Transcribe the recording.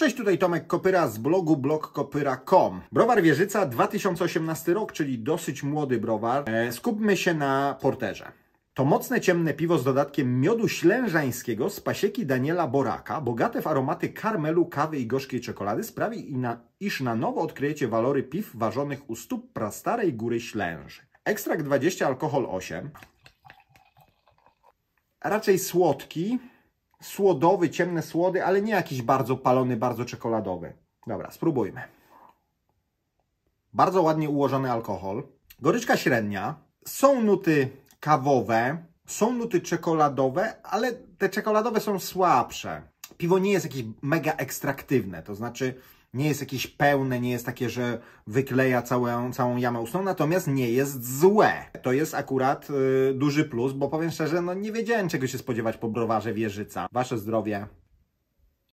Cześć, tutaj Tomek Kopyra z blogu blogkopyra.com. Browar Wieżyca 2018 rok, czyli dosyć młody browar. E, skupmy się na porterze. To mocne ciemne piwo z dodatkiem miodu ślężańskiego z pasieki Daniela Boraka, bogate w aromaty karmelu, kawy i gorzkiej czekolady sprawi, iż na nowo odkryjecie walory piw ważonych u stóp prastarej góry Ślęży. Ekstrakt 20, alkohol 8. Raczej słodki, słodowy, ciemne słody, ale nie jakiś bardzo palony, bardzo czekoladowy. Dobra, spróbujmy. Bardzo ładnie ułożony alkohol. Goryczka średnia. Są nuty kawowe, są nuty czekoladowe, ale te czekoladowe są słabsze. Piwo nie jest jakieś mega ekstraktywne, to znaczy nie jest jakieś pełne, nie jest takie, że wykleja całą, całą jamę ustną, natomiast nie jest złe. To jest akurat y, duży plus, bo powiem szczerze, no nie wiedziałem czego się spodziewać po browarze Wieżyca. Wasze zdrowie.